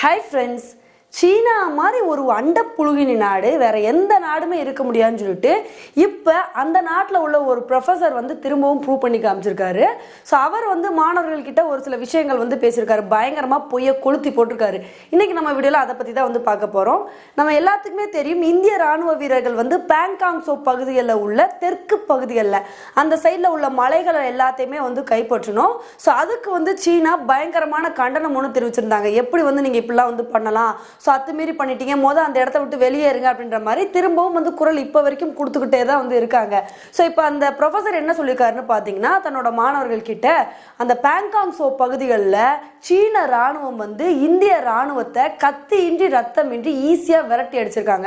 Hi friends, சீனா மாதிரி ஒரு அண்ட புழுகினி நாடு வேற எந்த நாடுமே இருக்க முடியாதுன்னு சொல்லிட்டு இப்போ அந்த நாட்டில் உள்ள ஒரு ப்ரொஃபஸர் வந்து திரும்பவும் ப்ரூவ் பண்ணி காமிச்சிருக்காரு ஸோ அவர் வந்து மாணவர்கள்கிட்ட ஒரு சில விஷயங்கள் வந்து பேசியிருக்காரு பயங்கரமாக பொய்ய கொளுத்தி போட்டிருக்காரு இன்னைக்கு நம்ம வீடியோவில் அதை பற்றி தான் வந்து பார்க்க போகிறோம் நம்ம எல்லாத்துக்குமே தெரியும் இந்திய ராணுவ வீரர்கள் வந்து பேங்காங் சோ பகுதிகளில் உள்ள தெற்கு பகுதிகளில் அந்த சைடில் உள்ள மலைகளை எல்லாத்தையுமே வந்து கைப்பற்றணும் ஸோ அதுக்கு வந்து சீனா பயங்கரமான கண்டனம் ஒன்று தெரிவிச்சிருந்தாங்க எப்படி வந்து நீங்கள் இப்படிலாம் வந்து பண்ணலாம் ஸோ அத்துமீறி பண்ணிட்டீங்க மொதல் அந்த இடத்த விட்டு வெளியேறுங்க அப்படின்ற மாதிரி திரும்பவும் வந்து குரல் இப்போ வரைக்கும் கொடுத்துக்கிட்டே தான் வந்து இருக்காங்க ஸோ இப்போ அந்த ப்ரொஃபஸர் என்ன சொல்லியிருக்காருன்னு பார்த்தீங்கன்னா தன்னோட மாணவர்கள் கிட்ட அந்த பேங்காங் சோ பகுதிகளில் சீன ராணுவம் வந்து இந்திய ராணுவத்தை கத்தியின்றி ரத்தமின்றி ஈஸியாக விரட்டி அடிச்சிருக்காங்க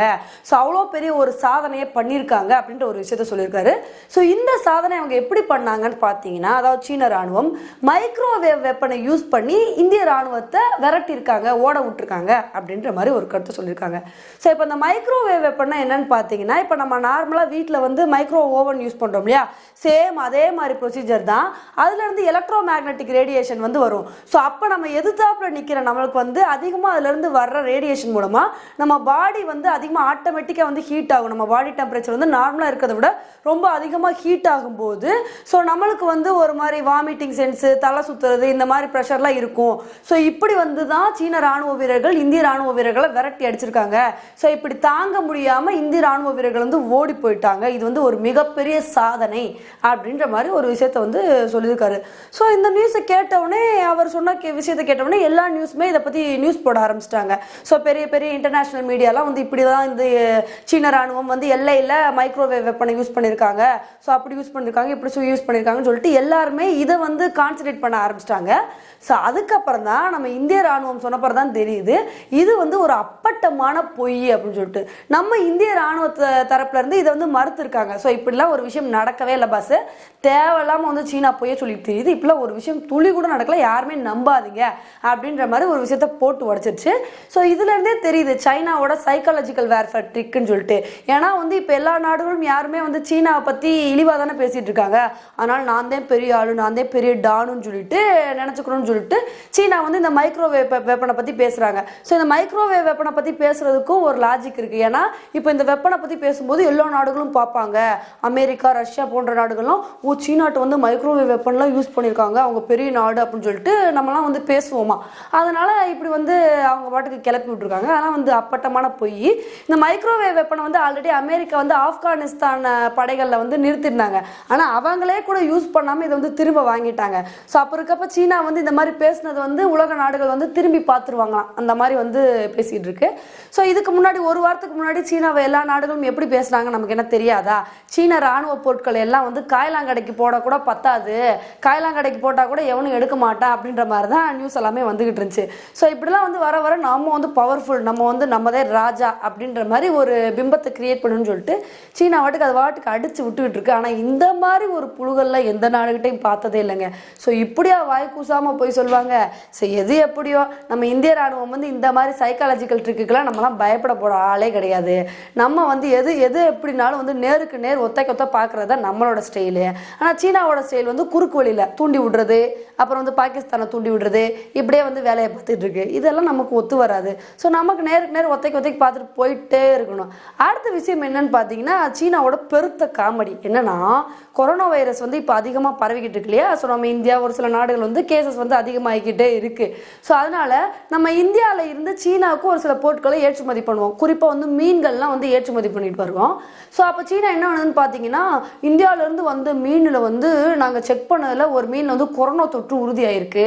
ஸோ அவ்வளோ பெரிய ஒரு சாதனையை பண்ணியிருக்காங்க அப்படின்ற ஒரு விஷயத்த சொல்லியிருக்காரு ஸோ இந்த சாதனை அவங்க எப்படி பண்ணாங்கன்னு பார்த்தீங்கன்னா அதாவது சீன ராணுவம் மைக்ரோவேவ் வெப்பனை யூஸ் பண்ணி இந்திய ராணுவத்தை விரட்டியிருக்காங்க ஓட விட்டுருக்காங்க அப்படின்னு அப்படின்ற மாதிரி ஒரு கருத்தை சொல்லியிருக்காங்க ஸோ இப்போ இந்த மைக்ரோவேவ் எப்படின்னா என்னென்னு பார்த்தீங்கன்னா இப்போ நம்ம நார்மலாக வீட்டில் வந்து மைக்ரோ ஓவன் யூஸ் பண்ணுறோம் இல்லையா சேம் அதே மாதிரி ப்ரொசீஜர் தான் அதுலேருந்து எலக்ட்ரோ மேக்னெட்டிக் ரேடியேஷன் வந்து வரும் ஸோ அப்போ நம்ம எதிர்த்தாப்பில் நிற்கிற நம்மளுக்கு வந்து அதிகமாக அதுலேருந்து வர்ற ரேடியேஷன் மூலமாக நம்ம பாடி வந்து அதிகமாக ஆட்டோமேட்டிக்காக வந்து ஹீட் ஆகும் நம்ம பாடி டெம்பரேச்சர் வந்து நார்மலாக இருக்கிறத விட ரொம்ப அதிகமாக ஹீட் ஆகும்போது ஸோ நம்மளுக்கு வந்து ஒரு மாதிரி வாமிட்டிங் சென்ஸு தலை சுற்றுறது இந்த மாதிரி ப்ரெஷர்லாம் இருக்கும் ஸோ இப்படி வந்து தான் சீன ராணுவ வீரர்கள் இந்திய ராணுவ வீரர்களை விரட்டி அடிச்சிருக்காங்க ஸோ இப்படி தாங்க முடியாமல் இந்திய ராணுவ வீரர்கள் வந்து ஓடி போயிட்டாங்க இது வந்து ஒரு மிகப்பெரிய சாதனை அப்படின்ற மாதிரி ஒரு விஷயத்த வந்து சொல்லியிருக்காரு ஸோ இந்த நியூஸை கேட்டவுடனே அவர் சொன்ன விஷயத்தை கேட்டவுடனே எல்லா நியூஸுமே இதை பற்றி நியூஸ் போட ஆரம்பிச்சிட்டாங்க ஸோ பெரிய பெரிய இன்டர்நேஷ்னல் மீடியாலாம் வந்து இப்படி தான் இந்த சீன ராணுவம் வந்து எல்லையில் மைக்ரோவேவ் வெப்பனை யூஸ் பண்ணியிருக்காங்க ஸோ அப்படி யூஸ் பண்ணியிருக்காங்க இப்படி யூஸ் பண்ணியிருக்காங்கன்னு சொல்லிட்டு எல்லாருமே இதை வந்து கான்சன்ட்ரேட் பண்ண ஆரம்பிச்சிட்டாங்க ஸோ அதுக்கப்புறம் தான் நம்ம இந்திய ராணுவம் சொன்னப்பறம் தான் தெரியுது இது வந்து ஒரு அப்பட்டமான பொய் அப்படின்னு சொல்லிட்டு நம்ம இந்திய ராணுவ இருந்து இதை வந்து மறுத்துருக்காங்க ஸோ இப்படிலாம் ஒரு விஷயம் நடக்கவே இல்லை பஸ்ஸு தேவையில்லாமல் வந்து சீனா பொய்யே சொல்லிட்டு தெரியுது இப்படிலாம் ஒரு விஷயம் துளி கூட நடக்கல யாருமே நம்பாதீங்க அப்படின்ற மாதிரி ஒரு விஷயத்த போட்டு உடச்சிருச்சு ஸோ இதுலேருந்தே தெரியுது சைனாவோட சைக்காலஜிக்கல் வேர்ஃபேர் ட்ரிக்குன்னு சொல்லிட்டு ஏன்னா வந்து இப்போ எல்லா நாடுகளும் யாருமே வந்து சீனாவை பற்றி இழிவாக தானே பேசிகிட்டு இருக்காங்க அதனால் நான் தான் பெரிய ஆளு நான் தான் பெரிய டானுன்னு சொல்லிட்டு நினச்சிக்கணும்னு சொல்லிட்டு சீனா வந்து இந்த மைக்ரோ வெப்பனை பற்றி பேசுகிறாங்க ஸோ இந்த மைக்ரோ மைக்ரோவேவ் வெப்பனை பற்றி பேசுகிறதுக்கும் ஒரு லாஜிக் இருக்குது ஏன்னா இப்போ இந்த வெப்பனை பற்றி பேசும்போது எல்லா நாடுகளும் பார்ப்பாங்க அமெரிக்கா ரஷ்யா போன்ற நாடுகளும் ஓ சீனாட்டு வந்து மைக்ரோவேவ் வெப்பன்லாம் யூஸ் பண்ணியிருக்காங்க அவங்க பெரிய நாடு அப்படின்னு சொல்லிட்டு நம்மலாம் வந்து பேசுவோமா அதனால் இப்படி வந்து அவங்க பாட்டுக்கு கிளப்பி விட்ருக்காங்க அதெல்லாம் வந்து அப்பட்டமான பொய் இந்த மைக்ரோவேவ் வெப்பனை வந்து ஆல்ரெடி அமெரிக்கா வந்து ஆப்கானிஸ்தான் படைகளில் வந்து நிறுத்திருந்தாங்க ஆனால் அவங்களே கூட யூஸ் பண்ணாமல் இதை வந்து திரும்ப வாங்கிட்டாங்க ஸோ அப்போ இருக்கப்ப சீனா வந்து இந்த மாதிரி பேசுனது வந்து உலக நாடுகள் வந்து திரும்பி பார்த்துருவாங்களாம் அந்த மாதிரி வந்து பேசிகிட்டு இருக்கு ஸோ இதுக்கு முன்னாடி ஒரு வாரத்துக்கு முன்னாடி சீனாவை எல்லா நாடுகளும் எப்படி பேசுனாங்க நமக்கு என்ன தெரியாதா சீன ராணுவ பொருட்கள் எல்லாம் வந்து காய்லாங்கடைக்கு போடக்கூட பத்தாது காய்லாங்கடைக்கு போட்டால் கூட எவனும் எடுக்க மாட்டான் அப்படின்ற மாதிரி தான் நியூஸ் எல்லாமே வந்துகிட்டு இருந்துச்சு ஸோ இப்படிலாம் வந்து வர வர நம்ம வந்து பவர்ஃபுல் நம்ம வந்து நம்மதே ராஜா அப்படின்ற மாதிரி ஒரு பிம்பத்தை கிரியேட் பண்ணுன்னு சொல்லிட்டு சீனா வாட்டுக்கு அது வாட்டுக்கு அடிச்சு விட்டுக்கிட்டு இருக்கு ஆனால் இந்த மாதிரி ஒரு புழுகள்லாம் எந்த நாடுகிட்டையும் பார்த்ததே இல்லைங்க ஸோ இப்படியா வாய் கூசாமல் போய் சொல்லுவாங்க ஸோ எது எப்படியோ நம்ம இந்திய ராணுவம் வந்து இந்த மாதிரி சைக்காலஜிக்கல் ட்ரிக்குக்கெல்லாம் நம்மலாம் பயப்பட போகிற ஆளே கிடையாது நம்ம வந்து எது எது எப்படினாலும் வந்து நேருக்கு நேர் ஒத்தைக்கு ஒத்த பார்க்குறது நம்மளோட ஸ்டைலு ஆனால் சீனாவோட ஸ்டைல் வந்து குறுக்கு வழியில் தூண்டி விடுறது அப்புறம் வந்து பாகிஸ்தானை தூண்டி விடுறது இப்படியே வந்து வேலையை பார்த்துட்டு இருக்கு இதெல்லாம் நமக்கு ஒத்து வராது ஸோ நமக்கு நேருக்கு நேர் ஒத்தைக்கு ஒத்தைக்கு பார்த்துட்டு போயிட்டே இருக்கணும் அடுத்த விஷயம் என்னன்னு பார்த்தீங்கன்னா சீனாவோட பெருத்த காமெடி என்னன்னா கொரோனா வைரஸ் வந்து இப்போ அதிகமாக பரவிக்கிட்டு இருக்கு இல்லையா ஸோ நம்ம இந்தியா ஒரு சில நாடுகள் வந்து கேசஸ் வந்து அதிகமாகிக்கிட்டே இருக்குது ஸோ அதனால் நம்ம இந்தியாவில் இருந்து சீனா சீனாவுக்கு ஒரு சில பொருட்களை ஏற்றுமதி பண்ணுவோம் குறிப்பாக வந்து மீன்கள்லாம் வந்து ஏற்றுமதி பண்ணிட்டு வருவோம் ஸோ அப்போ சீனா என்ன பண்ணுதுன்னு பார்த்தீங்கன்னா இந்தியாவிலேருந்து வந்து மீனில் வந்து நாங்கள் செக் பண்ணதில் ஒரு மீன் வந்து கொரோனா தொற்று உறுதியாயிருக்கு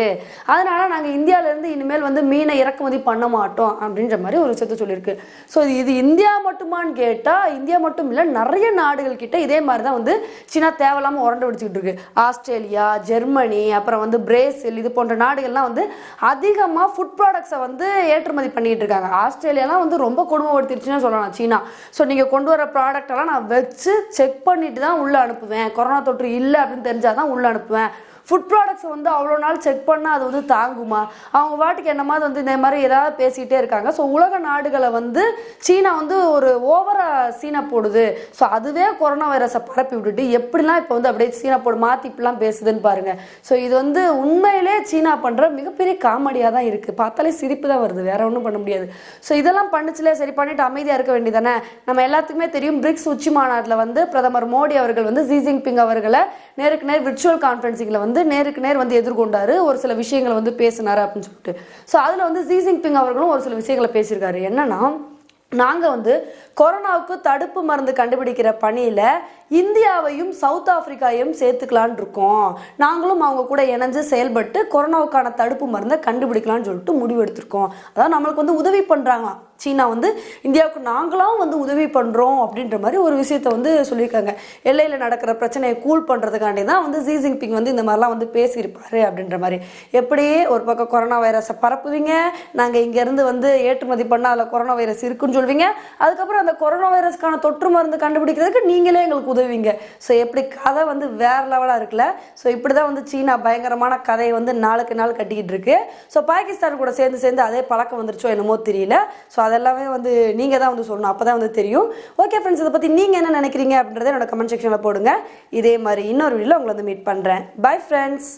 அதனால் நாங்கள் இந்தியாவிலேருந்து இனிமேல் வந்து மீனை இறக்குமதி பண்ண மாட்டோம் அப்படின்ற மாதிரி ஒரு விஷயத்த சொல்லியிருக்கு ஸோ இது இது இந்தியா மட்டுமான்னு கேட்டால் இந்தியா மட்டும் இல்லை நிறைய நாடுகள் கிட்ட இதே மாதிரி தான் வந்து சீனா தேவையில்லாமல் உரண்டு பிடிச்சிக்கிட்டு இருக்கு ஆஸ்திரேலியா ஜெர்மனி அப்புறம் வந்து பிரேசில் இது போன்ற நாடுகள்லாம் வந்து அதிகமாக ஃபுட் ப்ராடக்ட்ஸை வந்து ஏற்றுமதி பண்ணிகிட்டு இருக்காங்க ஆஸ்திரேலியாலாம் வந்து ரொம்ப கொடுமைப்படுத்திடுச்சுன்னு சொல்லலாம் சீனா ஸோ நீங்கள் கொண்டு வர ப்ராடக்டெல்லாம் நான் வச்சு செக் பண்ணிட்டு தான் உள்ளே அனுப்புவேன் கொரோனா தொற்று இல்லை அப்படின்னு தெரிஞ்சால் தான் உள்ளே அனுப்புவேன் ஃபுட் ப்ராடக்ட்ஸ் வந்து அவ்வளோ நாள் செக் பண்ணால் அது வந்து தாங்குமா அவங்க பாட்டுக்கு என்ன மாதிரி வந்து இந்த மாதிரி ஏதாவது பேசிகிட்டே இருக்காங்க ஸோ உலக நாடுகளை வந்து சீனா வந்து ஒரு ஓவராக சீனா போடுது ஸோ அதுவே கொரோனா வைரஸை பரப்பி விட்டுட்டு எப்படிலாம் இப்போ வந்து அப்படியே சீனா போடு மாற்றி இப்படிலாம் பேசுதுன்னு பாருங்கள் ஸோ இது வந்து உண்மையிலே சீனா பண்ணுற மிகப்பெரிய காமெடியாக தான் இருக்குது பார்த்தாலே சிரிப்பு தான் வருது வேற ஒன்றும் பண்ண முடியாது ஸோ இதெல்லாம் பண்ணுச்சுல சரி பண்ணிட்டு அமைதியாக இருக்க வேண்டியதானே நம்ம எல்லாத்துக்குமே தெரியும் பிரிக்ஸ் உச்சி மாநாட்டில் வந்து பிரதமர் மோடி அவர்கள் வந்து ஜி ஜின்பிங் அவர்களை நேருக்கு நேர் விர்ச்சுவல் கான்ஃபரன்சிங்கில் வந்து நேருக்கு நேர் வந்து எதிர்கொண்டார் ஒரு சில விஷயங்களை வந்து பேசினார் அப்படின்னு சொல்லிட்டு ஸோ அதில் வந்து ஜி ஜின்பிங் அவர்களும் ஒரு சில விஷயங்களை பேசியிருக்காரு என்னன்னா நாங்கள் வந்து கொரோனாவுக்கு தடுப்பு மருந்து கண்டுபிடிக்கிற பணியில் இந்தியாவையும் சவுத் ஆப்பிரிக்காவையும் சேர்த்துக்கலான் இருக்கோம் நாங்களும் அவங்க கூட இணைஞ்சு செயல்பட்டு கொரோனாவுக்கான தடுப்பு மருந்தை கண்டுபிடிக்கலான்னு சொல்லிட்டு முடிவு எடுத்திருக்கோம் அதான் நம்மளுக்கு வந்து உதவி பண்ணுறாங்களாம் சீனா வந்து இந்தியாவுக்கு நாங்களாம் வந்து உதவி பண்ணுறோம் அப்படின்ற மாதிரி ஒரு விஷயத்த வந்து சொல்லியிருக்காங்க எல்லையில் நடக்கிற பிரச்சனையை கூல் பண்ணுறதுக்காண்டி தான் வந்து ஜி ஜின்பிங் வந்து இந்த மாதிரிலாம் வந்து பேசியிருப்பார் அப்படின்ற மாதிரி எப்படி ஒரு பக்கம் கொரோனா வைரஸை பரப்புவீங்க நாங்கள் இங்கேருந்து வந்து ஏற்றுமதி பண்ணால் அதில் கொரோனா வைரஸ் இருக்குன்னு சொல்வீங்க அதுக்கப்புறம் அந்த கொரோனா வைரஸ்க்கான தொற்று மருந்து கண்டுபிடிக்கிறதுக்கு நீங்களே எங்களுக்கு உதவிங்க ஸோ எப்படி கதை வந்து வேற லெவலாக இருக்குல்ல ஸோ இப்படி தான் வந்து சீனா பயங்கரமான கதையை வந்து நாளுக்கு நாள் கட்டிக்கிட்டு இருக்கு ஸோ பாகிஸ்தான் கூட சேர்ந்து சேர்ந்து அதே பழக்கம் வந்துருச்சோ என்னமோ தெரியல ஸோ அதெல்லாமே வந்து நீங்கள் தான் வந்து சொல்லணும் அப்போ தான் வந்து தெரியும் ஓகே ஃப்ரெண்ட்ஸ் இதை பற்றி நீங்கள் என்ன நினைக்கிறீங்க அப்படின்றத என்னோட கமெண்ட் செக்ஷனில் போடுங்க இதே மாதிரி இன்னொரு வீடியோவில் உங்களை வந்து மீட் பண்ணுறேன் பை ஃப்ரெண்ட்ஸ்